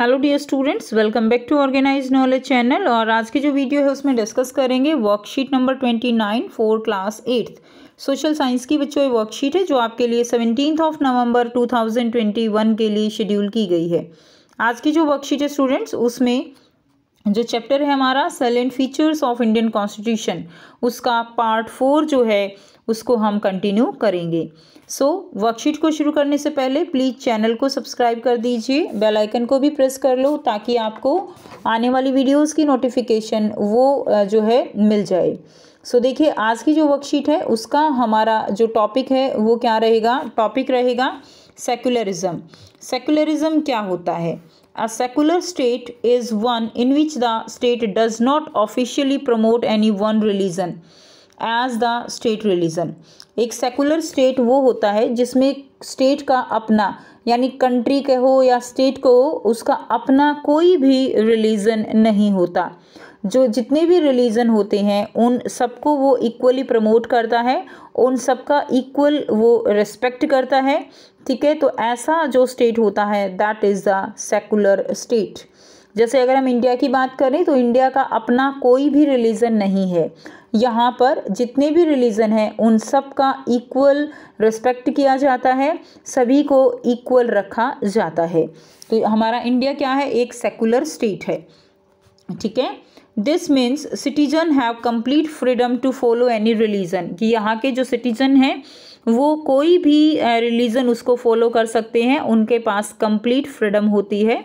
Hello dear students welcome back to organise knowledge channel और आज की जो वीडियो है उसमें डिस्कस करेंगे worksheet number twenty nine four class eighth social science की बच्चों ये वर्कशीट है जो आपके लिए seventeen of November two thousand twenty one के लिए शेड्यूल की गई है आज की जो वर्कशीट है स्टूडेंट्स उसमें जो चैप्टर है हमारा salient features of Indian constitution उसका पार्ट फोर जो है उसको हम कंटिन्यू करेंगे सो so, वर्कशीट को शुरू करने से पहले प्लीज़ चैनल को सब्सक्राइब कर दीजिए बेल आइकन को भी प्रेस कर लो ताकि आपको आने वाली वीडियोस की नोटिफिकेशन वो जो है मिल जाए सो so, देखिए आज की जो वर्कशीट है उसका हमारा जो टॉपिक है वो क्या रहेगा टॉपिक रहेगा सेकुलरिज्म सेकुलरिज्म क्या होता है A secular state is one in which the state does not officially promote any one religion as the state religion. एक secular state वो होता है जिसमें state का अपना यानी country के हो या state को उसका अपना कोई भी religion नहीं होता जो जितने भी रिलीजन होते हैं उन सबको वो इक्वली प्रमोट करता है उन सबका इक्वल वो रिस्पेक्ट करता है ठीक है तो ऐसा जो स्टेट होता है that is the secular state जैसे अगर हम इंडिया की बात करें तो इंडिया का अपना कोई भी रिलीजन नहीं है यहाँ पर जितने भी रिलीजन हैं उन सब का इक्वल रिस्पेक्ट किया जाता है सभी को इक्वल रखा जाता है तो हमारा इंडिया क्या है एक सेकुलर स्टेट है ठीक है this means citizen have complete freedom to follow any religion कि यहाँ के जो सिटीजन हैं वो कोई भी रिलीजन उसको फॉलो कर सकते हैं उनके पास कम्प्लीट फ्रीडम होती है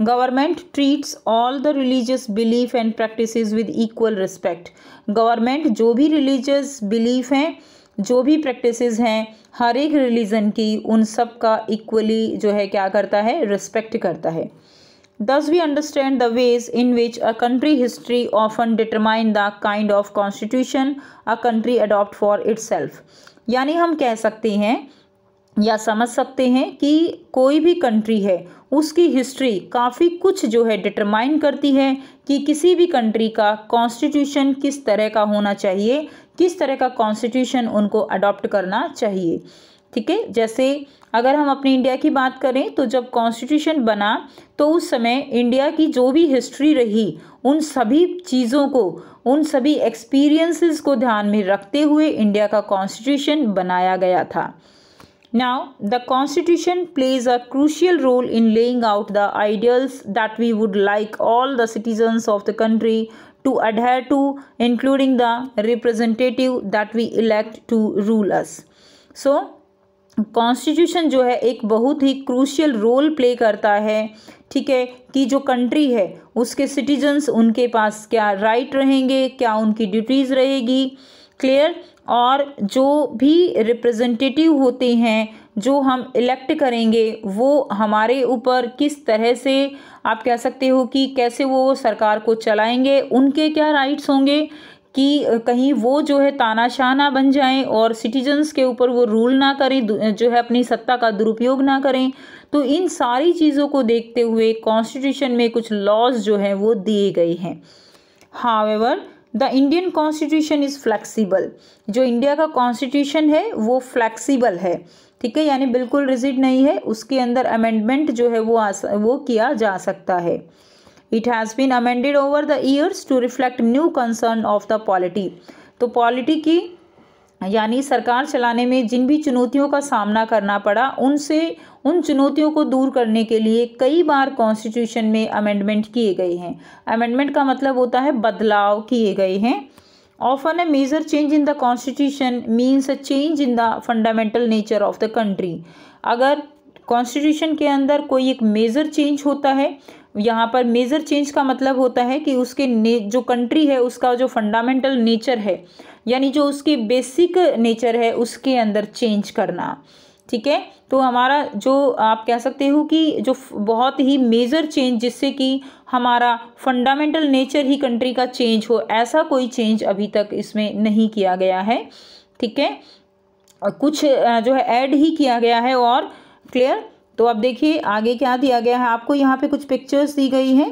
government treats all the religious belief and practice with equal respect government जो भी रिलीजियस बिलीफ हैं जो भी प्रैक्टिसेस हैं हर एक रिलीजन की उन सब का इक्वली जो है क्या करता है रिस्पेक्ट करता है Thus, we understand the ways in which a country history often determine the kind of constitution a country adopt for itself. यानी हम कह सकते हैं या समझ सकते हैं कि कोई भी कंट्री है उसकी हिस्ट्री काफ़ी कुछ जो है डिटरमाइन करती है कि किसी भी कंट्री का कॉन्स्टिट्यूशन किस तरह का होना चाहिए किस तरह का कॉन्स्टिट्यूशन उनको अडॉप्ट करना चाहिए ठीक है जैसे अगर हम अपने इंडिया की बात करें तो जब कॉन्स्टिट्यूशन बना तो उस समय इंडिया की जो भी हिस्ट्री रही उन सभी चीज़ों को उन सभी एक्सपीरियंसेस को ध्यान में रखते हुए इंडिया का कॉन्स्टिट्यूशन बनाया गया था now the constitution plays a crucial role in laying out the ideals that we would like all the citizens of the country to adhere to including the representative that we elect to rule us so constitution जो है एक बहुत ही crucial role play करता है ठीक है कि जो कंट्री है उसके सिटीजन्स उनके पास क्या राइट रहेंगे क्या उनकी ड्यूटीज़ रहेगी क्लियर और जो भी रिप्रेजेंटेटिव होते हैं जो हम इलेक्ट करेंगे वो हमारे ऊपर किस तरह से आप कह सकते हो कि कैसे वो सरकार को चलाएंगे उनके क्या राइट्स होंगे कि कहीं वो जो है तानाशाह ना बन जाएं और सिटीजन्स के ऊपर वो रूल ना करें जो है अपनी सत्ता का दुरुपयोग ना करें तो इन सारी चीज़ों को देखते हुए कॉन्स्टिट्यूशन में कुछ लॉज जो हैं वो दिए गए हैं however the Indian constitution is flexible जो इंडिया का कॉन्स्टिट्यूशन है वो फ्लैक्सीबल है ठीक है यानी बिल्कुल रिजिड नहीं है उसके अंदर अमेंडमेंट जो है वो आ, वो किया जा सकता है it has been amended over the years to reflect new concern of the polity तो पॉलिटी की यानी सरकार चलाने में जिन भी चुनौतियों का सामना करना पड़ा उनसे उन चुनौतियों को दूर करने के लिए कई बार कॉन्स्टिट्यूशन में अमेंडमेंट किए गए हैं अमेंडमेंट का मतलब होता है बदलाव किए गए हैं often a major change in the constitution means a change in the fundamental nature of the country अगर कॉन्स्टिट्यूशन के अंदर कोई एक मेजर चेंज होता है यहाँ पर मेजर चेंज का मतलब होता है कि उसके जो कंट्री है उसका जो फंडामेंटल नेचर है यानी जो उसकी बेसिक नेचर है उसके अंदर चेंज करना ठीक है तो हमारा जो आप कह सकते हो कि जो बहुत ही मेजर चेंज जिससे कि हमारा फंडामेंटल नेचर ही कंट्री का चेंज हो ऐसा कोई चेंज अभी तक इसमें नहीं किया गया है ठीक है कुछ जो है ऐड ही किया गया है और क्लियर तो अब देखिए आगे क्या दिया गया है आपको यहाँ पे कुछ पिक्चर्स दी गई हैं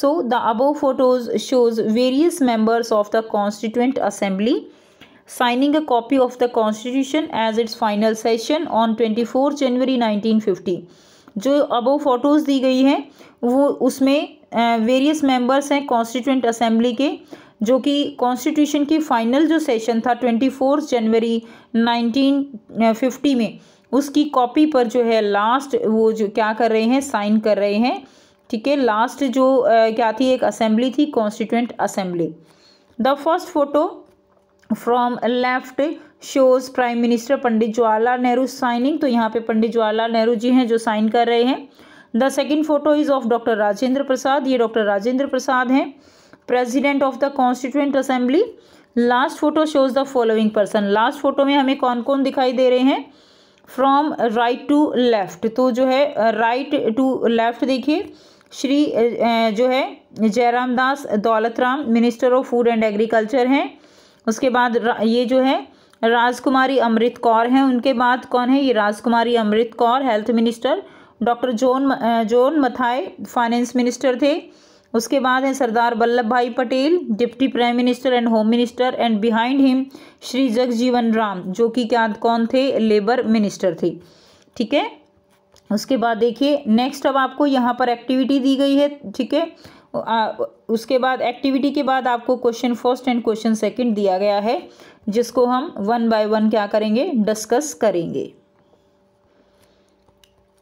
so the above photos shows various members of the constituent assembly signing a copy of the constitution as its final session on twenty January nineteen जो अबो फोटोज़ दी गई हैं वो उसमें वेरियस मेंबर्स हैं कॉन्स्टिट्यूंट असेंबली के जो कि कॉन्स्टिट्यूशन की फ़ाइनल जो सेशन था ट्वेंटी फोर्थ जनवरी फिफ्टी में उसकी कॉपी पर जो है लास्ट वो जो क्या कर रहे हैं साइन कर रहे हैं ठीक है लास्ट जो आ, क्या थी एक असेंबली थी constituent assembly the first photo from left shows prime minister Pandit Jawaharlal Nehru signing तो यहाँ पे पंडित जवाहरलाल नेहरू जी हैं जो साइन कर रहे हैं the second photo is of doctor Rajendra Prasad ये डॉक्टर राजेंद्र प्रसाद हैं president of the constituent assembly last photo shows the following person last photo में हमें कौन कौन दिखाई दे रहे हैं फ्रॉम राइट टू लेफ़्ट तो जो है राइट टू लेफ़्ट देखिए श्री uh, uh, जो है Jairam Das Daulatram minister of food and agriculture हैं उसके बाद ये जो है राजकुमारी अमृत कौर हैं उनके बाद कौन है ये Rajkumari Amrit Kaur health minister doctor John John Mathai finance minister थे उसके बाद हैं Sardar Vallabh Bhai Patel deputy prime minister and home minister and behind him Shri Jagjivan Ram जो कि क्या कौन थे लेबर मिनिस्टर थे ठीक है उसके बाद देखिए नेक्स्ट अब आपको यहाँ पर एक्टिविटी दी गई है ठीक है उसके बाद एक्टिविटी के बाद आपको question first and question second दिया गया है जिसको हम वन बाय वन क्या करेंगे डिस्कस करेंगे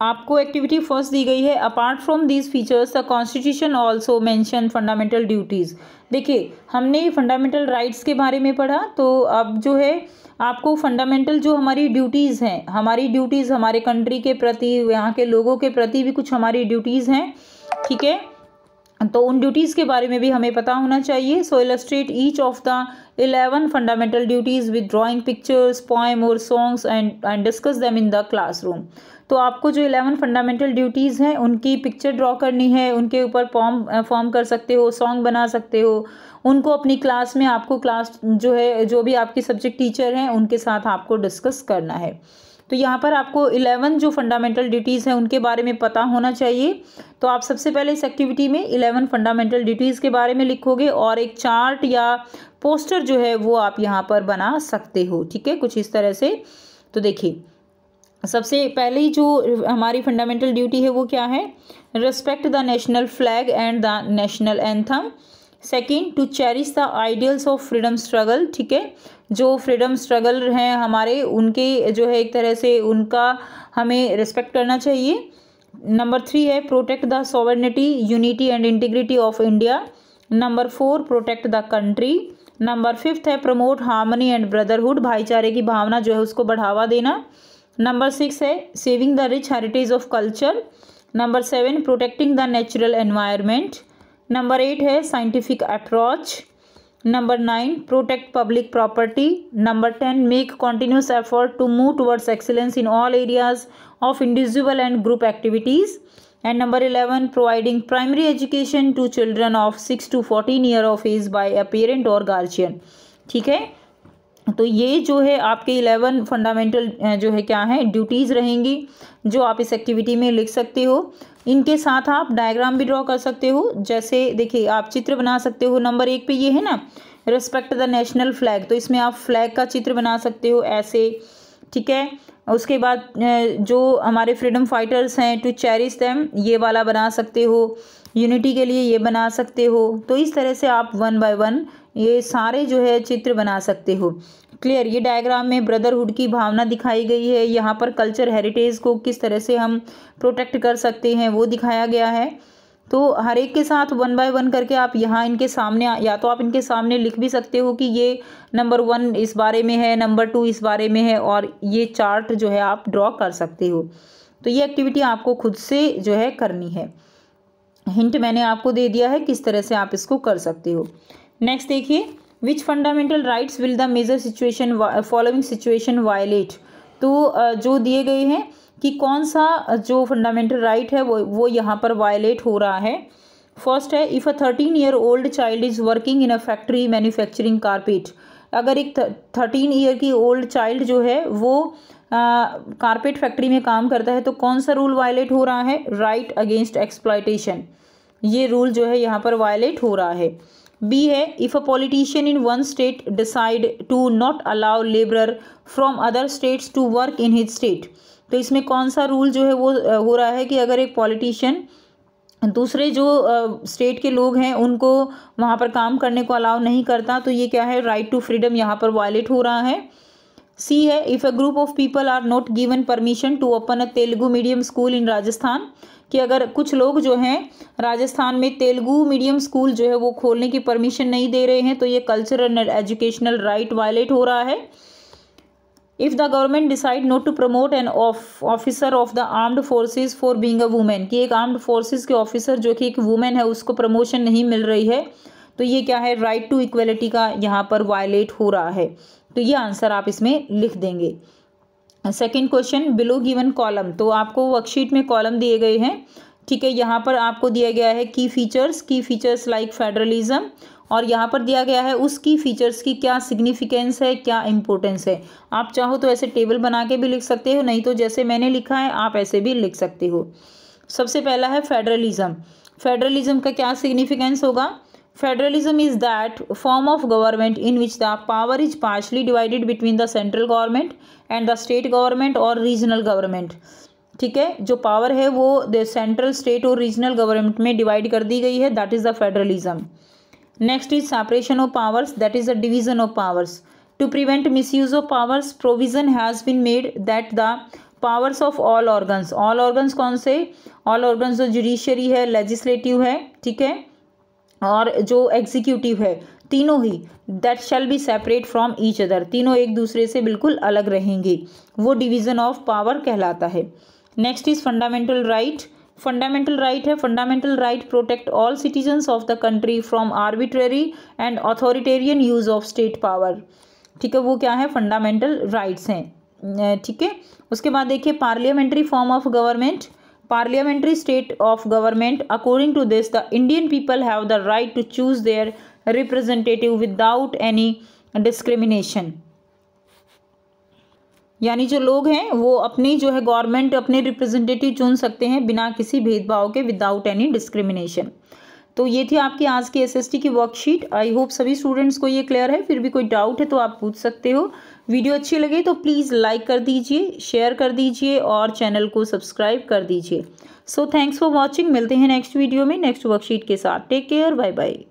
आपको एक्टिविटी फर्स्ट दी गई है apart from these features the constitution also mention fundamental duties देखिए हमने फंडामेंटल राइट्स के बारे में पढ़ा तो अब जो है आपको फंडामेंटल जो हमारी ड्यूटीज़ हैं हमारी ड्यूटीज़ हमारे कंट्री के प्रति यहाँ के लोगों के प्रति भी कुछ हमारी ड्यूटीज़ हैं ठीक है तो उन ड्यूटीज़ के बारे में भी हमें पता होना चाहिए so illustrate each of the eleven fundamental duties with drawing pictures poem और songs and and discuss them in the classroom तो आपको जो इलेवन फंडामेंटल ड्यूटीज़ हैं उनकी पिक्चर ड्रॉ करनी है उनके ऊपर फॉर्म फॉर्म कर सकते हो सॉन्ग बना सकते हो उनको अपनी क्लास में आपको क्लास जो है जो भी आपके सब्जेक्ट टीचर हैं उनके साथ आपको डिस्कस करना है तो यहाँ पर आपको इलेवन जो फंडामेंटल ड्यूटीज़ हैं उनके बारे में पता होना चाहिए तो आप सबसे पहले इस एक्टिविटी में इलेवन फंडामेंटल ड्यूटीज़ के बारे में लिखोगे और एक चार्ट या पोस्टर जो है वो आप यहाँ पर बना सकते हो ठीक है कुछ इस तरह से तो देखिए सबसे पहली जो हमारी फंडामेंटल ड्यूटी है वो क्या है respect the national flag and the national anthem second to cherish the ideals of freedom struggle ठीक है जो फ्रीडम स्ट्रगल हैं हमारे उनके जो है एक तरह से उनका हमें रिस्पेक्ट करना चाहिए नंबर थ्री है protect the sovereignty unity and integrity of India number four protect the country number fifth है प्रमोट हार्मनी एंड ब्रदरहुड भाईचारे की भावना जो है उसको बढ़ावा देना नंबर सिक्स है saving the rich heritage of culture number seven protecting the natural environment number eight है scientific approach number nine protect public property number ten make continuous effort to move towards excellence in all areas of individual and group activities and number eleven providing primary education to children of six to fourteen year of age by a parent और guardian ठीक है तो ये जो है आपके eleven fundamental जो है क्या है ड्यूटीज़ रहेंगी जो आप इस एक्टिविटी में लिख सकते हो इनके साथ आप डायग्राम भी ड्रॉ कर सकते हो जैसे देखिए आप चित्र बना सकते हो नंबर एक पे ये है ना रिस्पेक्ट द नेशनल फ्लैग तो इसमें आप फ्लैग का चित्र बना सकते हो ऐसे ठीक है उसके बाद जो हमारे फ्रीडम फाइटर्स हैं टू चेरिश दैम ये वाला बना सकते हो यूनिटी के लिए ये बना सकते हो तो इस तरह से आप वन बाय वन ये सारे जो है चित्र बना सकते हो क्लियर ये डायग्राम में ब्रदरहुड की भावना दिखाई गई है यहाँ पर कल्चर हेरिटेज को किस तरह से हम प्रोटेक्ट कर सकते हैं वो दिखाया गया है तो हर एक के साथ वन बाय वन करके आप यहाँ इनके सामने या तो आप इनके सामने लिख भी सकते हो कि ये नंबर वन इस बारे में है नंबर टू इस बारे में है और ये चार्ट जो है आप ड्रॉ कर सकते हो तो ये एक्टिविटी आपको खुद से जो है करनी है हिंट मैंने आपको दे दिया है किस तरह से आप इसको कर सकते हो नेक्स्ट देखिए which fundamental rights will the major situation following situation violate तो जो दिए गए हैं कि कौन सा जो फंडामेंटल राइट right है वो वो यहाँ पर वायलेट हो रहा है फर्स्ट है if a thirteen year old child is working in a factory manufacturing carpet अगर एक थर्टीन ईयर की ओल्ड चाइल्ड जो है वो कारपेट फैक्ट्री में काम करता है तो कौन सा रूल वायलेट हो रहा है राइट अगेंस्ट एक्सप्लाइटेशन ये रूल जो है यहाँ पर वायलेट हो रहा है बी है if a politician in one state decide to not allow labourer from other states to work in his state तो इसमें कौन सा रूल जो है वो हो रहा है कि अगर एक पॉलिटिशियन दूसरे जो स्टेट के लोग हैं उनको वहाँ पर काम करने को अलाउ नहीं करता तो ये क्या है राइट टू फ्रीडम यहाँ पर वायलेट हो रहा है सी है if a group of people are not given permission to open a Telugu medium school in Rajasthan कि अगर कुछ लोग जो हैं राजस्थान में तेलुगु मीडियम स्कूल जो है वो खोलने की परमिशन नहीं दे रहे हैं तो ये cultural and educational right violate हो रहा है if the government decide not to promote an officer of the armed forces for being a women कि एक आर्म्ड फोर्सेज के ऑफिसर जो कि एक वूमेन है उसको प्रमोशन नहीं मिल रही है तो ये क्या है राइट टू इक्वलिटी का यहाँ पर वायलेट हो रहा है तो ये आंसर आप इसमें लिख देंगे second question below given column तो आपको वर्कशीट में कॉलम दिए गए हैं ठीक है यहाँ पर आपको दिया गया है की फीचर्स की फीचर्स लाइक फेडरलिज्म और यहाँ पर दिया गया है उसकी फीचर्स की क्या सिग्निफिकेंस है क्या इम्पोर्टेंस है आप चाहो तो ऐसे टेबल बना के भी लिख सकते हो नहीं तो जैसे मैंने लिखा है आप ऐसे भी लिख सकते हो सबसे पहला है फेडरलिज्म फेडरलिज्म का क्या सिग्निफिकेंस होगा federalism is that form of government in which the power is partially divided between the central government and the state government और रीजनल गवर्नमेंट ठीक है जो पावर है वो द सेंट्रल स्टेट और रीजनल गवर्नमेंट में डिवाइड कर दी गई है that is the federalism next is separation of powers that is the division of powers to prevent misuse of powers provision has been made that the powers of all organs all organs कौन से all organs जो judiciary है legislative है ठीक है और जो executive है तीनों ही that shall be separate from each other तीनों एक दूसरे से बिल्कुल अलग रहेंगे वो डिवीज़न ऑफ पावर कहलाता है next is fundamental right fundamental right है fundamental right protect all citizens of the country from arbitrary and authoritarian use of state power ठीक है वो क्या है फंडामेंटल राइट्स हैं ठीक है उसके बाद देखिए parliamentary form of government parliamentary state of government according to this the Indian people have the right to choose their representative without any discrimination यानी जो लोग हैं वो अपनी जो है गवर्नमेंट अपने रिप्रेजेंटेटिव चुन सकते हैं बिना किसी भेदभाव के विदाउट एनी डिस्क्रिमिनेशन तो ये थी आपकी आज की एसएसटी की वर्कशीट आई होप सभी स्टूडेंट्स को ये क्लियर है फिर भी कोई डाउट है तो आप पूछ सकते हो वीडियो अच्छी लगे तो प्लीज़ लाइक कर दीजिए शेयर कर दीजिए और चैनल को सब्सक्राइब कर दीजिए सो थैंक्स फॉर वॉचिंग मिलते हैं नेक्स्ट वीडियो में नेक्स्ट वर्कशीट के साथ टेक केयर बाय बाय